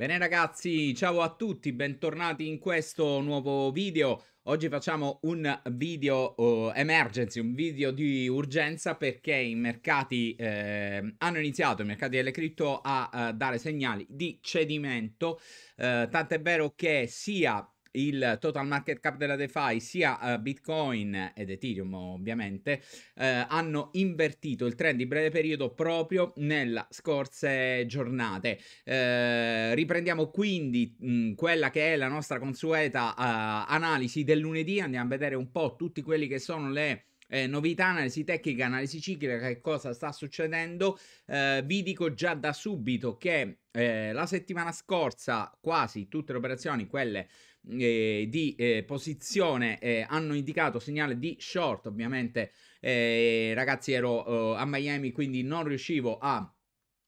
Bene ragazzi, ciao a tutti, bentornati in questo nuovo video. Oggi facciamo un video uh, emergency, un video di urgenza perché i mercati eh, hanno iniziato, i mercati delle cripto, a, a eh, dare segnali di cedimento. Eh, tant'è vero che sia il total market cap della DeFi, sia eh, Bitcoin ed Ethereum ovviamente, eh, hanno invertito il trend di breve periodo proprio nelle scorse giornate. Eh, riprendiamo quindi mh, mm, quella che è la nostra consueta uh, analisi del lunedì, andiamo a vedere un po' tutti quelli che sono le... Eh, novità, analisi tecnica, analisi ciclica, che cosa sta succedendo. Eh, vi dico già da subito che eh, la settimana scorsa quasi tutte le operazioni, quelle eh, di eh, posizione eh, hanno indicato segnale di short ovviamente eh, ragazzi ero eh, a Miami quindi non riuscivo a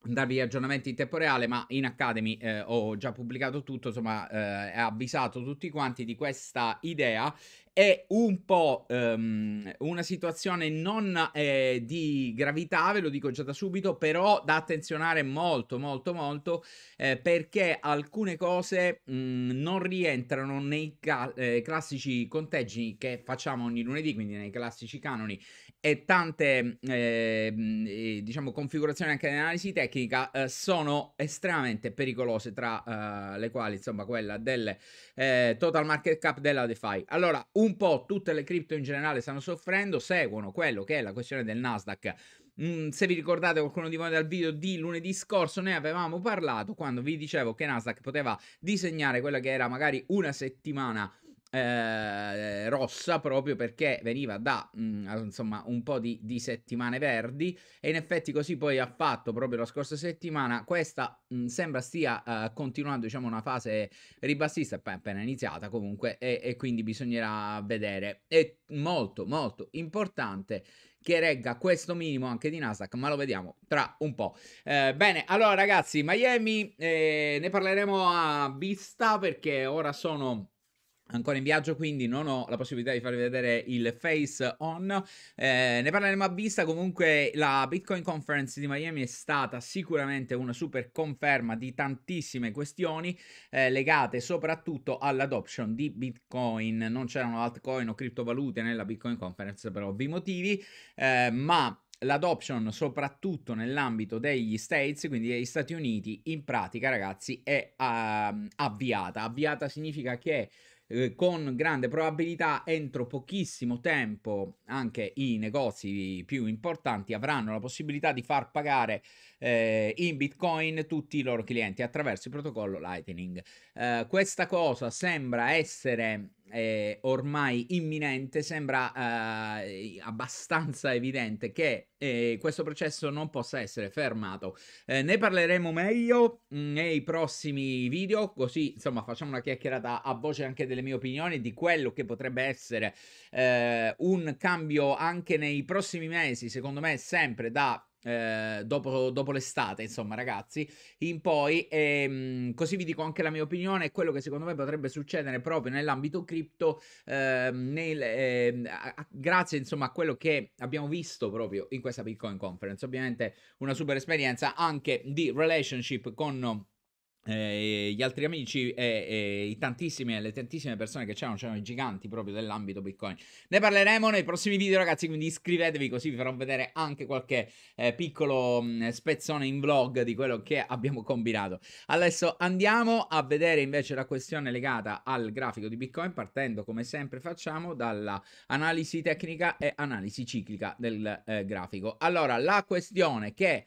darvi aggiornamenti in tempo reale, ma in Academy eh, ho già pubblicato tutto, insomma, eh, avvisato tutti quanti di questa idea. È un po' um, una situazione non eh, di gravità, ve lo dico già da subito, però da attenzionare molto, molto, molto, eh, perché alcune cose mh, mm, non rientrano nei ca- eh, classici conteggi che facciamo ogni lunedì, quindi nei classici canoni e tante eh, diciamo, configurazioni anche di analisi tecnica eh, sono estremamente pericolose tra eh, le quali insomma quella del eh, total market cap della DeFi allora un po' tutte le cripto in generale stanno soffrendo seguono quello che è la questione del Nasdaq Mm, se vi ricordate qualcuno di voi dal video di lunedì scorso ne avevamo parlato quando vi dicevo che Nasdaq poteva disegnare quella che era magari una settimana eh, rossa proprio perché veniva da mh, mm, insomma un po' di, di, settimane verdi e in effetti così poi ha fatto proprio la scorsa settimana questa mh, mm, sembra stia uh, continuando diciamo una fase ribassista appena iniziata comunque e, e quindi bisognerà vedere è molto molto importante che regga questo minimo anche di Nasdaq, ma lo vediamo tra un po'. Eh, bene, allora ragazzi, Miami eh, ne parleremo a vista perché ora sono Ancora in viaggio, quindi non ho la possibilità di farvi vedere il face on. Eh, ne parleremo a vista. Comunque, la Bitcoin Conference di Miami è stata sicuramente una super conferma di tantissime questioni eh, legate soprattutto all'adoption di Bitcoin. Non c'erano altcoin o criptovalute nella Bitcoin Conference per ovvi motivi, eh, ma l'adoption soprattutto nell'ambito degli States, quindi degli Stati Uniti, in pratica ragazzi è uh, avviata. Avviata significa che eh, con grande probabilità entro pochissimo tempo anche i negozi più importanti avranno la possibilità di far pagare eh, in Bitcoin tutti i loro clienti attraverso il protocollo Lightning. Eh, questa cosa sembra essere eh, ormai imminente, sembra eh, abbastanza evidente che eh, questo processo non possa essere fermato. Eh, ne parleremo meglio mm, nei prossimi video, così insomma facciamo una chiacchierata a voce anche delle mie opinioni di quello che potrebbe essere eh, un cambio anche nei prossimi mesi, secondo me sempre da eh, dopo, dopo, l'estate, insomma, ragazzi, in poi. E, ehm, così vi dico anche la mia opinione e quello che secondo me potrebbe succedere proprio nell'ambito cripto, eh, nel, ehm, grazie insomma a quello che abbiamo visto proprio in questa Bitcoin Conference. Ovviamente una super esperienza anche di relationship con eh, gli altri amici e, eh, e eh, i tantissime, le tantissime persone che c'erano, c'erano i giganti proprio dell'ambito Bitcoin. Ne parleremo nei prossimi video, ragazzi. Quindi iscrivetevi così vi farò vedere anche qualche eh, piccolo mh, spezzone in vlog di quello che abbiamo combinato. Adesso andiamo a vedere invece la questione legata al grafico di Bitcoin, partendo come sempre facciamo dalla analisi tecnica e analisi ciclica del eh, grafico. Allora, la questione che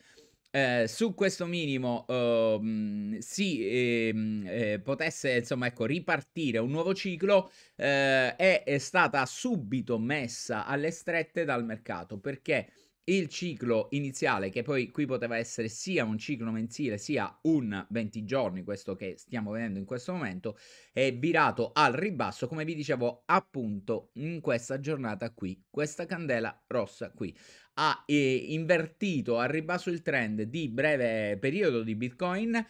eh, su questo minimo oh, mm, eh, si eh, potesse insomma ecco ripartire un nuovo ciclo eh, è, è stata subito messa alle strette dal mercato perché il ciclo iniziale, che poi qui poteva essere sia un ciclo mensile sia un 20 giorni, questo che stiamo vedendo in questo momento, è virato al ribasso, come vi dicevo appunto in questa giornata qui, questa candela rossa qui ha eh, invertito al ribasso il trend di breve periodo di Bitcoin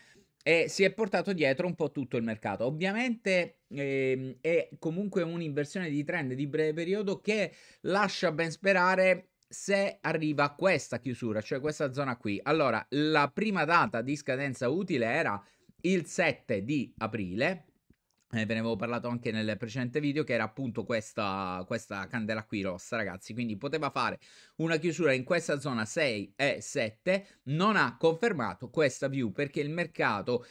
e si è portato dietro un po' tutto il mercato. Ovviamente eh, è comunque un'inversione di trend di breve periodo che lascia ben sperare se arriva a questa chiusura, cioè questa zona qui, allora la prima data di scadenza utile era il 7 di aprile, eh, ve ne avevo parlato anche nel precedente video, che era appunto questa, questa candela qui rossa, ragazzi. Quindi poteva fare una chiusura in questa zona 6 e 7. Non ha confermato questa view perché il mercato, eh,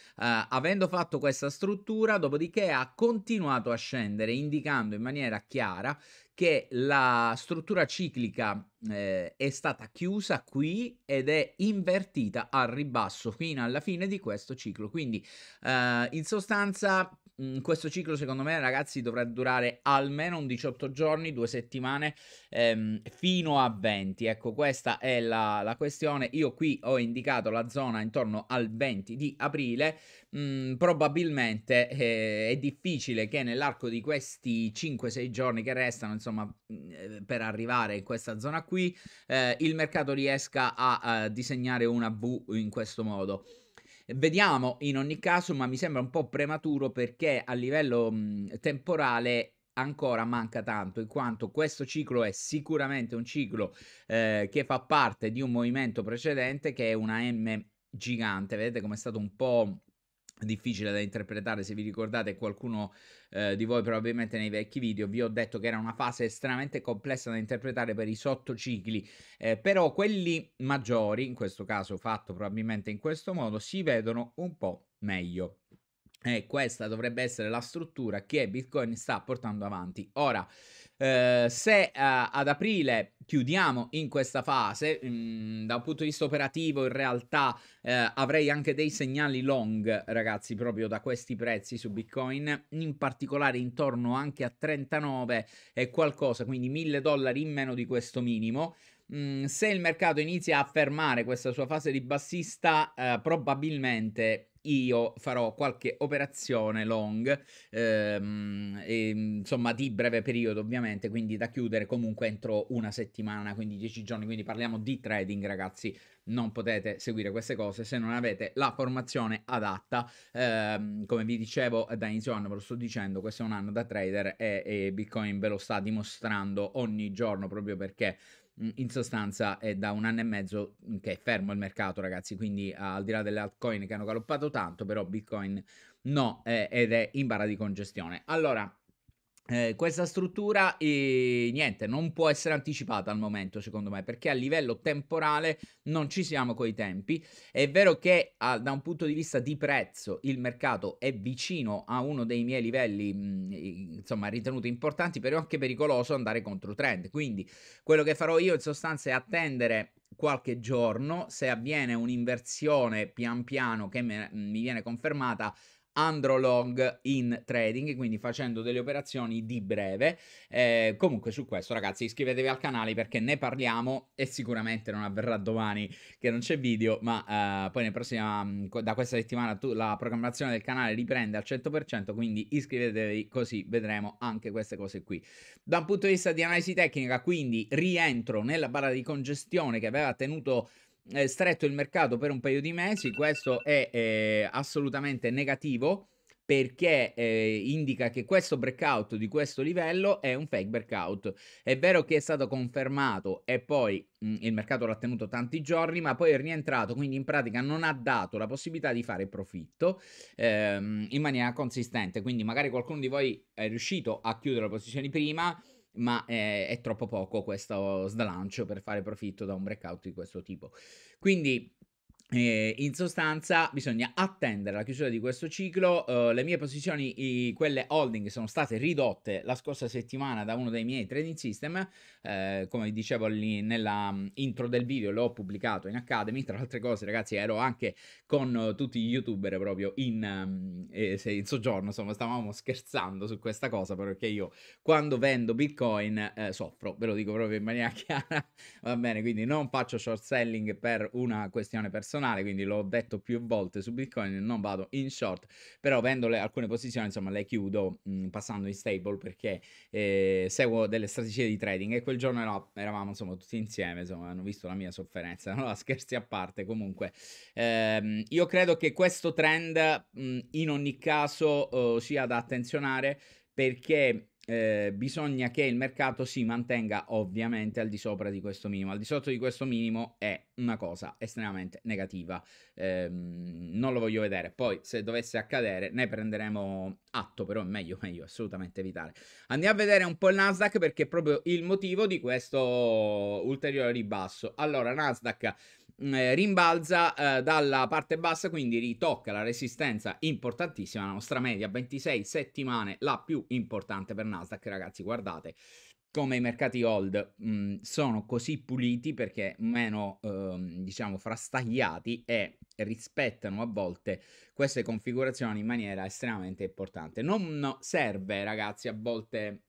avendo fatto questa struttura, dopodiché ha continuato a scendere, indicando in maniera chiara che la struttura ciclica eh, è stata chiusa qui ed è invertita al ribasso fino alla fine di questo ciclo. Quindi, eh, in sostanza questo ciclo secondo me ragazzi dovrà durare almeno un 18 giorni, due settimane, ehm, fino a 20. Ecco questa è la, la, questione. Io qui ho indicato la zona intorno al 20 di aprile, mh, probabilmente eh, è difficile che nell'arco di questi 5-6 giorni che restano, insomma, per arrivare in questa zona qui, eh, il mercato riesca a, a disegnare una V in questo modo. Vediamo in ogni caso, ma mi sembra un po' prematuro perché a livello mh, mhmm, temporale ancora manca tanto in quanto questo ciclo è sicuramente un ciclo eh, che fa parte di un movimento precedente che è una M gigante, vedete come è stato un po' difficile da interpretare se vi ricordate qualcuno eh, di voi probabilmente nei vecchi video vi ho detto che era una fase estremamente complessa da interpretare per i sottocicli eh, però quelli maggiori in questo caso fatto probabilmente in questo modo si vedono un po' meglio e eh, questa dovrebbe essere la struttura che Bitcoin sta portando avanti ora eh, se eh, ad aprile chiudiamo in questa fase, mh, mm, da un punto di vista operativo in realtà eh, avrei anche dei segnali long, ragazzi, proprio da questi prezzi su Bitcoin, in particolare intorno anche a 39 e qualcosa, quindi 1000 dollari in meno di questo minimo. Mm, se il mercato inizia a fermare questa sua fase di bassista, eh, probabilmente io farò qualche operazione long, ehm, e, insomma di breve periodo ovviamente, quindi da chiudere comunque entro una settimana, quindi 10 giorni, quindi parliamo di trading ragazzi, non potete seguire queste cose se non avete la formazione adatta, ehm, come vi dicevo da inizio anno ve lo sto dicendo, questo è un anno da trader e, e Bitcoin ve lo sta dimostrando ogni giorno proprio perché in sostanza è da un anno e mezzo che è fermo il mercato, ragazzi. Quindi, ah, al di là delle altcoin che hanno galoppato tanto, però Bitcoin no, eh, ed è in barra di congestione. Allora, eh, questa struttura eh, niente, non può essere anticipata al momento, secondo me, perché a livello temporale non ci siamo coi tempi. È vero che ah, da un punto di vista di prezzo il mercato è vicino a uno dei miei livelli, mh, mm, insomma, ritenuti importanti, però è anche pericoloso andare contro trend. Quindi quello che farò io in sostanza è attendere qualche giorno, se avviene un'inversione pian piano che me, mi viene confermata, Androlog in trading, quindi facendo delle operazioni di breve. Eh, comunque su questo ragazzi iscrivetevi al canale perché ne parliamo e sicuramente non avverrà domani che non c'è video, ma eh, poi prossimo, mm, da questa settimana tu, la programmazione del canale riprende al 100%, quindi iscrivetevi così vedremo anche queste cose qui. Da un punto di vista di analisi tecnica, quindi rientro nella barra di congestione che aveva tenuto stretto il mercato per un paio di mesi, questo è eh, assolutamente negativo perché eh, indica che questo breakout di questo livello è un fake breakout. È vero che è stato confermato e poi mh, mm, il mercato l'ha tenuto tanti giorni, ma poi è rientrato, quindi in pratica non ha dato la possibilità di fare profitto ehm, in maniera consistente. Quindi magari qualcuno di voi è riuscito a chiudere le posizioni prima, ma è, eh, è troppo poco questo slancio per fare profitto da un breakout di questo tipo. Quindi eh, in sostanza bisogna attendere la chiusura di questo ciclo, uh, le mie posizioni, i, quelle holding sono state ridotte la scorsa settimana da uno dei miei trading system, eh, come dicevo lì nella mm, intro del video l'ho pubblicato in Academy, tra altre cose ragazzi ero anche con eh, tutti gli youtuber proprio in, mm, eh, in, soggiorno, insomma stavamo scherzando su questa cosa perché io quando vendo bitcoin eh, soffro, ve lo dico proprio in maniera chiara, va bene, quindi non faccio short selling per una questione personale, personale, quindi l'ho detto più volte su Bitcoin, non vado in short, però vendo le, alcune posizioni, insomma, le chiudo mh, mm, passando in stable perché eh, seguo delle strategie di trading e quel giorno era, eravamo, insomma, tutti insieme, insomma, hanno visto la mia sofferenza, allora scherzi a parte, comunque. Ehm, io credo che questo trend mh, mm, in ogni caso eh, sia da attenzionare perché eh, bisogna che il mercato si mantenga ovviamente al di sopra di questo minimo. Al di sotto di questo minimo è una cosa estremamente negativa. Eh, non lo voglio vedere. Poi, se dovesse accadere, ne prenderemo atto, però è meglio, meglio assolutamente evitare. Andiamo a vedere un po' il Nasdaq perché è proprio il motivo di questo ulteriore ribasso. Allora, Nasdaq eh, rimbalza eh, dalla parte bassa, quindi ritocca la resistenza importantissima, la nostra media 26 settimane, la più importante per Nasdaq, ragazzi, guardate come i mercati hold mh, mm, sono così puliti perché meno ehm, diciamo frastagliati e rispettano a volte queste configurazioni in maniera estremamente importante. Non serve ragazzi a volte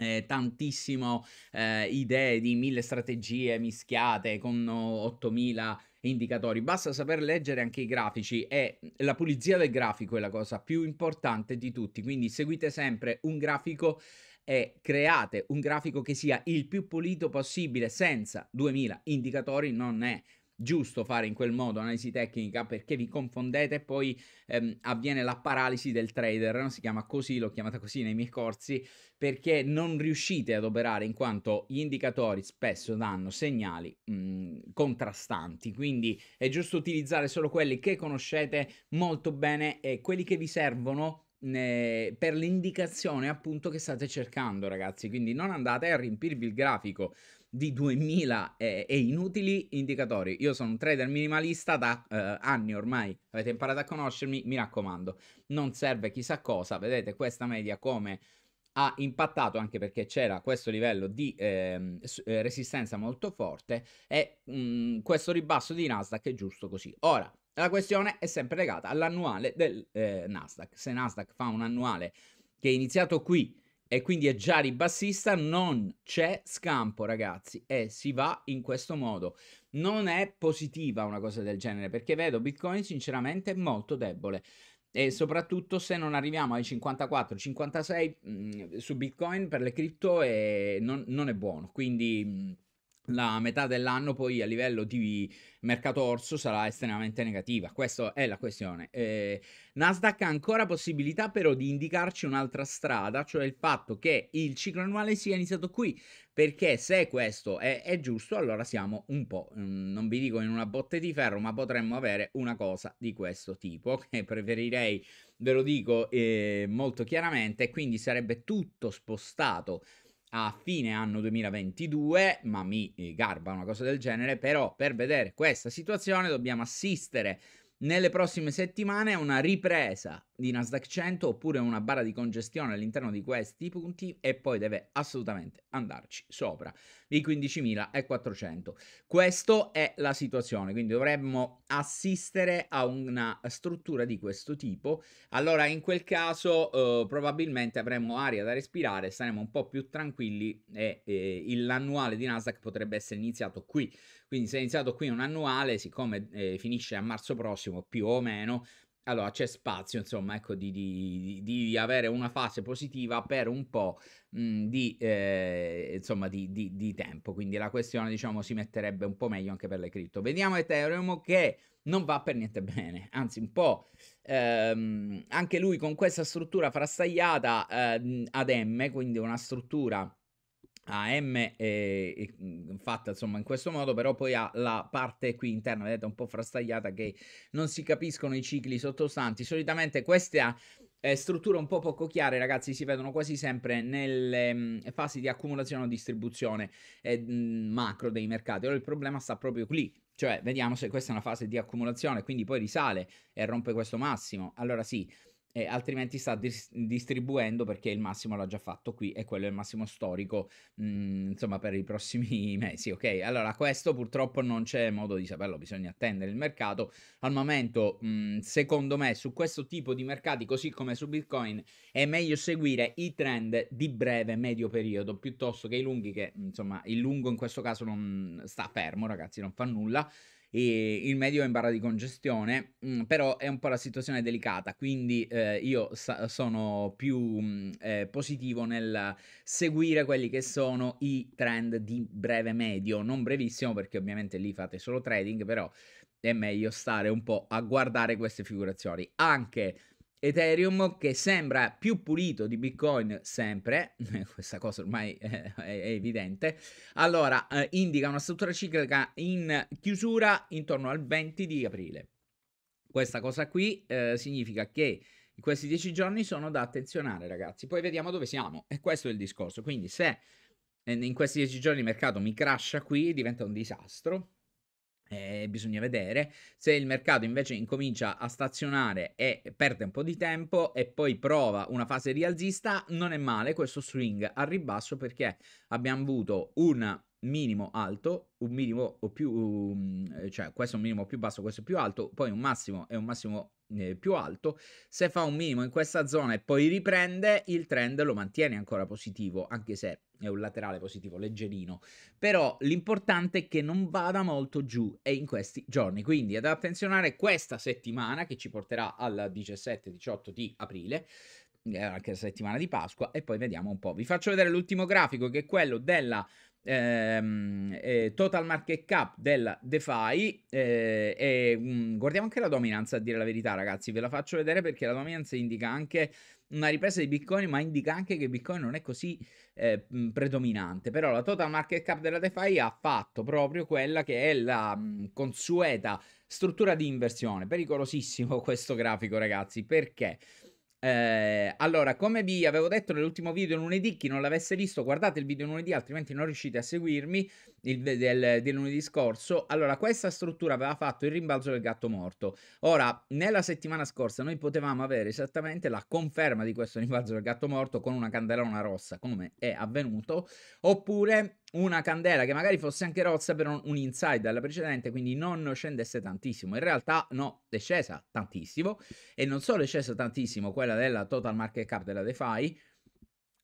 eh, tantissimo eh, idee di mille strategie mischiate con 8000 indicatori, basta saper leggere anche i grafici e la pulizia del grafico è la cosa più importante di tutti, quindi seguite sempre un grafico e create un grafico che sia il più pulito possibile senza 2000 indicatori non è giusto fare in quel modo analisi tecnica perché vi confondete e poi ehm, avviene la paralisi del trader, no? si chiama così, l'ho chiamata così nei miei corsi, perché non riuscite ad operare in quanto gli indicatori spesso danno segnali mh, mhmm, contrastanti, quindi è giusto utilizzare solo quelli che conoscete molto bene e quelli che vi servono eh, per l'indicazione appunto che state cercando ragazzi quindi non andate a riempirvi il grafico di 2000 e, eh, e inutili indicatori. Io sono un trader minimalista da eh, anni ormai, avete imparato a conoscermi, mi raccomando, non serve chissà cosa, vedete questa media come ha impattato anche perché c'era questo livello di ehm, eh, resistenza molto forte e mh, mm, questo ribasso di Nasdaq è giusto così. Ora, la questione è sempre legata all'annuale del eh, Nasdaq. Se Nasdaq fa un annuale che è iniziato qui e quindi è già ribassista, non c'è scampo ragazzi e si va in questo modo. Non è positiva una cosa del genere perché vedo Bitcoin sinceramente molto debole e soprattutto se non arriviamo ai 54-56 mm, su Bitcoin per le cripto eh, non, non, è buono, quindi... Mh, mm, la metà dell'anno poi a livello di mercato orso sarà estremamente negativa. Questa è la questione. Eh, Nasdaq ha ancora possibilità però di indicarci un'altra strada, cioè il fatto che il ciclo annuale sia iniziato qui, perché se questo è, è giusto allora siamo un po', mm, non vi dico in una botte di ferro, ma potremmo avere una cosa di questo tipo, che preferirei, ve lo dico eh, molto chiaramente, quindi sarebbe tutto spostato a fine anno 2022, ma mi eh, garba una cosa del genere, però per vedere questa situazione dobbiamo assistere nelle prossime settimane a una ripresa di Nasdaq 100 oppure una barra di congestione all'interno di questi punti e poi deve assolutamente andarci sopra i 15.400. Questa è la situazione, quindi dovremmo assistere a una struttura di questo tipo. Allora in quel caso eh, probabilmente avremo aria da respirare, saremo un po' più tranquilli e, e eh, l'annuale di Nasdaq potrebbe essere iniziato qui. Quindi se è iniziato qui un annuale, siccome eh, finisce a marzo prossimo più o meno, allora, c'è spazio, insomma, ecco, di, di, di, avere una fase positiva per un po' mh, di, eh, insomma, di, di, tempo. Quindi la questione, diciamo, si metterebbe un po' meglio anche per le cripto. Vediamo Ethereum che non va per niente bene, anzi un po'. Ehm, anche lui con questa struttura frastagliata eh, ad M, quindi una struttura AM è, mm, fatta insomma in questo modo, però poi ha la parte qui interna, vedete un po' frastagliata che non si capiscono i cicli sottostanti. Solitamente questa eh, strutture un po' poco chiare, ragazzi, si vedono quasi sempre nelle mh, mm, fasi di accumulazione o distribuzione eh, mh, mm, macro dei mercati. Ora il problema sta proprio lì. cioè vediamo se questa è una fase di accumulazione, quindi poi risale e rompe questo massimo. Allora sì, eh, altrimenti sta dis- distribuendo perché il massimo l'ha già fatto qui e quello è il massimo storico mh, mm, insomma per i prossimi mesi ok allora questo purtroppo non c'è modo di saperlo bisogna attendere il mercato al momento mh, mm, secondo me su questo tipo di mercati così come su bitcoin è meglio seguire i trend di breve medio periodo piuttosto che i lunghi che insomma il lungo in questo caso non sta fermo ragazzi non fa nulla il medio è in barra di congestione, mm, però è un po' la situazione delicata, quindi eh, io sa- sono più mh, mm, eh, positivo nel seguire quelli che sono i trend di breve medio, non brevissimo perché ovviamente lì fate solo trading, però è meglio stare un po' a guardare queste figurazioni. Anche Ethereum che sembra più pulito di Bitcoin sempre, questa cosa ormai è, è evidente, allora eh, indica una struttura ciclica in chiusura intorno al 20 di aprile. Questa cosa qui eh, significa che in questi 10 giorni sono da attenzionare ragazzi, poi vediamo dove siamo e questo è il discorso, quindi se eh, in questi 10 giorni il mercato mi crasha qui diventa un disastro, eh, bisogna vedere se il mercato invece incomincia a stazionare e perde un po' di tempo e poi prova una fase rialzista non è male questo swing al ribasso perché abbiamo avuto un minimo alto un minimo più mm, cioè questo è un minimo più basso questo più alto poi un massimo e un massimo eh, più alto, se fa un minimo in questa zona e poi riprende, il trend lo mantiene ancora positivo, anche se è un laterale positivo leggerino, però l'importante è che non vada molto giù e in questi giorni, quindi ad attenzionare questa settimana che ci porterà al 17-18 di aprile, eh, anche la settimana di Pasqua e poi vediamo un po'. Vi faccio vedere l'ultimo grafico che è quello della ehm, eh, total market cap della DeFi eh, e mh, mm, guardiamo anche la dominanza a dire la verità ragazzi ve la faccio vedere perché la dominanza indica anche una ripresa di Bitcoin ma indica anche che Bitcoin non è così eh, mm, predominante però la total market cap della DeFi ha fatto proprio quella che è la mh, mm, consueta struttura di inversione pericolosissimo questo grafico ragazzi perché eh, allora, come vi avevo detto nell'ultimo video lunedì, chi non l'avesse visto, guardate il video lunedì, altrimenti non riuscite a seguirmi il, del, di lunedì scorso, allora questa struttura aveva fatto il rimbalzo del gatto morto. Ora, nella settimana scorsa noi potevamo avere esattamente la conferma di questo rimbalzo del gatto morto con una candelona rossa, come è avvenuto, oppure una candela che magari fosse anche rossa per un inside dalla precedente, quindi non scendesse tantissimo. In realtà no, è scesa tantissimo e non solo è scesa tantissimo quella della total market cap della DeFi,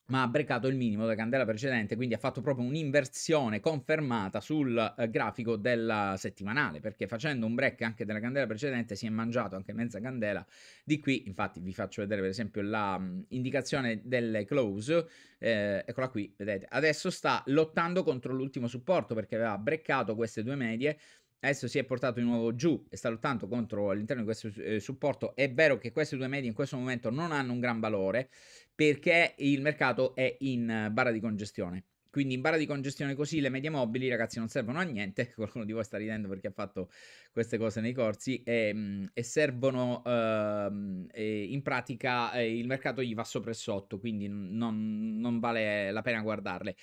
ma ha breccato il minimo della candela precedente, quindi ha fatto proprio un'inversione confermata sul eh, grafico della settimanale, perché facendo un break anche della candela precedente si è mangiato anche mezza candela. Di qui, infatti, vi faccio vedere per esempio l'indicazione delle close, eh, eccola qui, vedete, adesso sta lottando contro l'ultimo supporto perché aveva breccato queste due medie, adesso si è portato di nuovo giù e sta lottando contro all'interno di questo eh, supporto. È vero che queste due medie in questo momento non hanno un gran valore perché il mercato è in eh, barra di congestione. Quindi in barra di congestione così le medie mobili, ragazzi, non servono a niente. Qualcuno di voi sta ridendo perché ha fatto queste cose nei corsi. E, mm, e servono eh, in pratica eh, il mercato gli va sopra e sotto, quindi non, non vale la pena guardarle.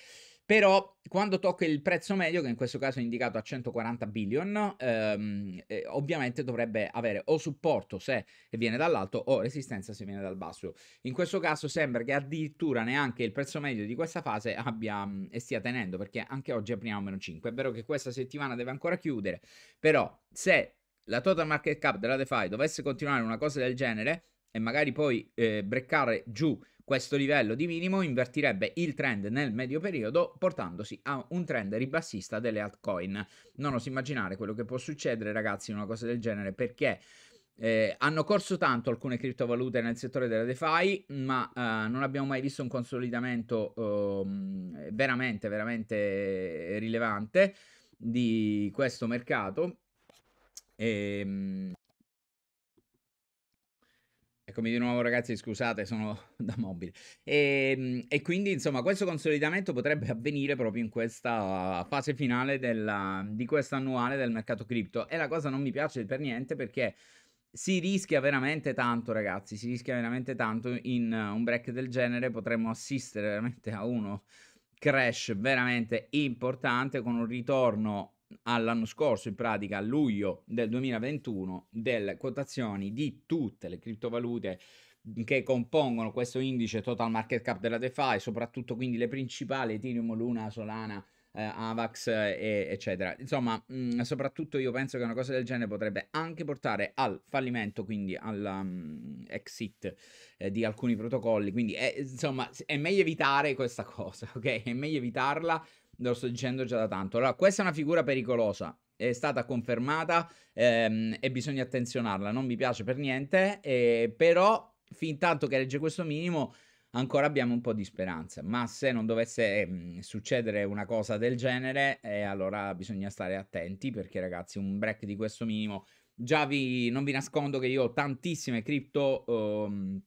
Però quando tocca il prezzo medio, che in questo caso è indicato a 140 billion, ehm, eh, ovviamente dovrebbe avere o supporto se viene dall'alto o resistenza se viene dal basso. In questo caso sembra che addirittura neanche il prezzo medio di questa fase abbia e stia tenendo, perché anche oggi apriamo meno 5. È vero che questa settimana deve ancora chiudere, però se la total market cap della DeFi dovesse continuare una cosa del genere e magari poi eh, breccare giù questo livello di minimo invertirebbe il trend nel medio periodo portandosi a un trend ribassista delle altcoin. Non oso immaginare quello che può succedere ragazzi in una cosa del genere perché eh, hanno corso tanto alcune criptovalute nel settore della DeFi, ma eh, non abbiamo mai visto un consolidamento eh, veramente, veramente rilevante di questo mercato. E, ehm, Eccomi di nuovo ragazzi, scusate, sono da mobile. E, ehm, e, quindi insomma questo consolidamento potrebbe avvenire proprio in questa fase finale della, di questo annuale del mercato cripto e la cosa non mi piace per niente perché si rischia veramente tanto ragazzi, si rischia veramente tanto in un break del genere potremmo assistere veramente a uno crash veramente importante con un ritorno all'anno scorso, in pratica a luglio del 2021, delle quotazioni di tutte le criptovalute che compongono questo indice total market cap della DeFi, soprattutto quindi le principali Ethereum, Luna, Solana, eh, Avax, eh, eccetera. Insomma, mh, mm, soprattutto io penso che una cosa del genere potrebbe anche portare al fallimento, quindi all'exit mm, eh, di alcuni protocolli. Quindi, è, eh, insomma, è meglio evitare questa cosa, ok? È meglio evitarla lo sto dicendo già da tanto. Allora, questa è una figura pericolosa, è stata confermata ehm, e bisogna attenzionarla, non mi piace per niente, eh, però fin tanto che regge questo minimo ancora abbiamo un po' di speranza, ma se non dovesse eh, succedere una cosa del genere, eh, allora bisogna stare attenti perché ragazzi un break di questo minimo, già vi, non vi nascondo che io ho tantissime cripto... Ehm,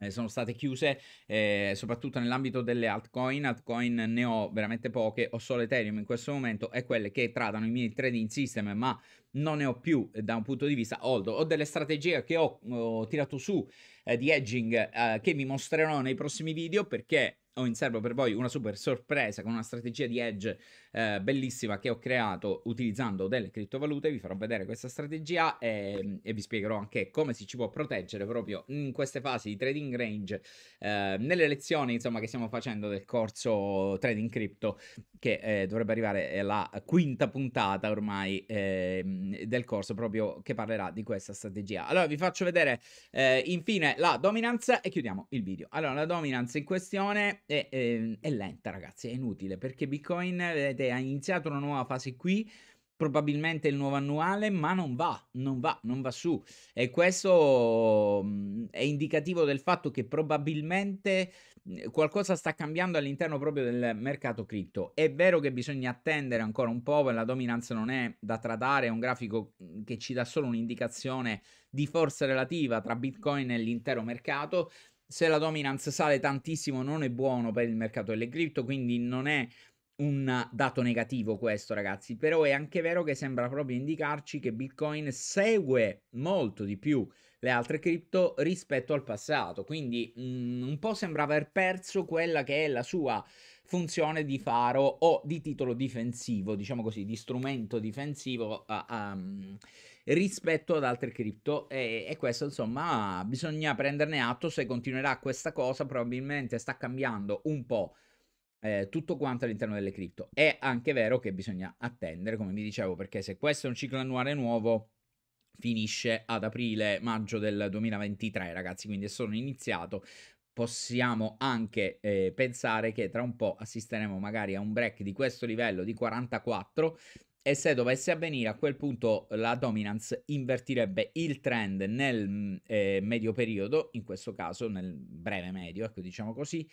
eh, sono state chiuse eh, soprattutto nell'ambito delle altcoin, altcoin ne ho veramente poche, ho solo Ethereum in questo momento e quelle che tradano i miei trading system ma non ne ho più eh, da un punto di vista hold, ho delle strategie che ho, ho tirato su eh, di edging eh, che vi mostrerò nei prossimi video perché ho in serbo per voi una super sorpresa con una strategia di edge eh, bellissima che ho creato utilizzando delle criptovalute, vi farò vedere questa strategia e, e, vi spiegherò anche come si ci può proteggere proprio in queste fasi di trading range, eh, nelle lezioni insomma che stiamo facendo del corso Trading Crypto che eh, dovrebbe arrivare la quinta puntata ormai ehm, del corso proprio che parlerà di questa strategia. Allora vi faccio vedere eh, infine la dominance e chiudiamo il video. Allora la dominance in questione è, è, ehm, è lenta ragazzi, è inutile perché Bitcoin vedete importante, ha iniziato una nuova fase qui, probabilmente il nuovo annuale, ma non va, non va, non va su. E questo mm, è indicativo del fatto che probabilmente mm, qualcosa sta cambiando all'interno proprio del mercato cripto. È vero che bisogna attendere ancora un po', la dominanza non è da tradare, è un grafico mm, che ci dà solo un'indicazione di forza relativa tra Bitcoin e l'intero mercato. Se la dominance sale tantissimo non è buono per il mercato delle cripto, quindi non è un dato negativo questo ragazzi, però è anche vero che sembra proprio indicarci che Bitcoin segue molto di più le altre cripto rispetto al passato, quindi mh, mm, un po' sembra aver perso quella che è la sua funzione di faro o di titolo difensivo, diciamo così, di strumento difensivo uh, um, rispetto ad altre cripto e, e questo insomma bisogna prenderne atto se continuerà questa cosa, probabilmente sta cambiando un po' eh, tutto quanto all'interno delle cripto. È anche vero che bisogna attendere, come vi dicevo, perché se questo è un ciclo annuale nuovo, finisce ad aprile-maggio del 2023, ragazzi, quindi è solo iniziato. Possiamo anche eh, pensare che tra un po' assisteremo magari a un break di questo livello di 44 e se dovesse avvenire a quel punto la dominance invertirebbe il trend nel mm, eh, medio periodo, in questo caso nel breve medio, ecco diciamo così,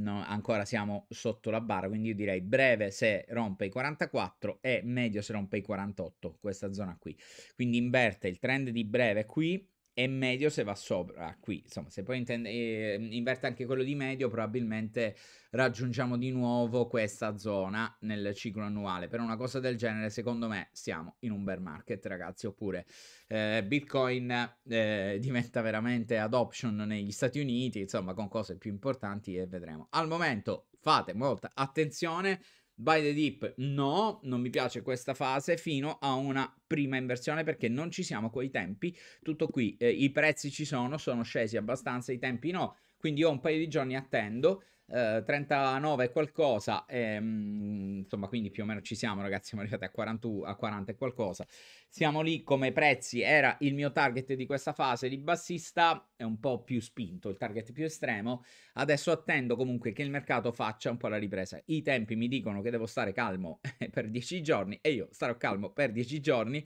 no, ancora siamo sotto la barra, quindi io direi breve se rompe i 44 e medio se rompe i 48, questa zona qui. Quindi inverte il trend di breve qui, e medio se va sopra ah, qui. Insomma, se poi intende, eh, inverte anche quello di medio, probabilmente raggiungiamo di nuovo questa zona nel ciclo annuale. Per una cosa del genere, secondo me, siamo in un bear market, ragazzi. Oppure eh, Bitcoin eh, diventa veramente adoption negli Stati Uniti, insomma, con cose più importanti e vedremo. Al momento fate molta attenzione By the Deep no, non mi piace questa fase fino a una prima inversione perché non ci siamo coi tempi, tutto qui, eh, i prezzi ci sono, sono scesi abbastanza, i tempi no, quindi io un paio di giorni attendo, 39 eh, e qualcosa, e, ehm, mh, insomma quindi più o meno ci siamo ragazzi, siamo arrivati a 40, a 40 e qualcosa, siamo lì come prezzi, era il mio target di questa fase di bassista, è un po' più spinto, il target più estremo, adesso attendo comunque che il mercato faccia un po' la ripresa, i tempi mi dicono che devo stare calmo per 10 giorni e io starò calmo per 10 giorni,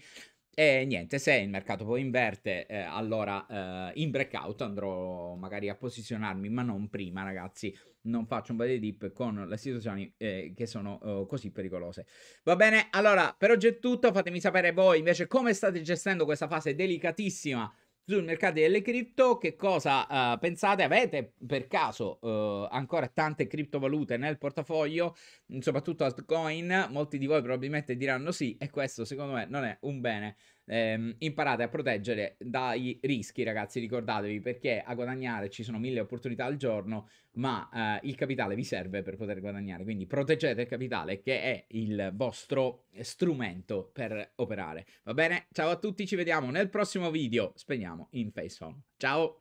e niente, se il mercato poi inverte, eh, allora eh, in breakout andrò magari a posizionarmi, ma non prima, ragazzi. Non faccio un body dip con le situazioni eh, che sono oh, così pericolose. Va bene, allora per oggi è tutto. Fatemi sapere voi invece come state gestendo questa fase delicatissima sul mercato delle cripto, che cosa uh, pensate? Avete per caso uh, ancora tante criptovalute nel portafoglio, soprattutto altcoin? Molti di voi probabilmente diranno sì e questo secondo me non è un bene ehm, imparate a proteggere dai rischi, ragazzi, ricordatevi, perché a guadagnare ci sono mille opportunità al giorno, ma eh, il capitale vi serve per poter guadagnare, quindi proteggete il capitale che è il vostro strumento per operare. Va bene? Ciao a tutti, ci vediamo nel prossimo video, speriamo in FaceOn. Ciao!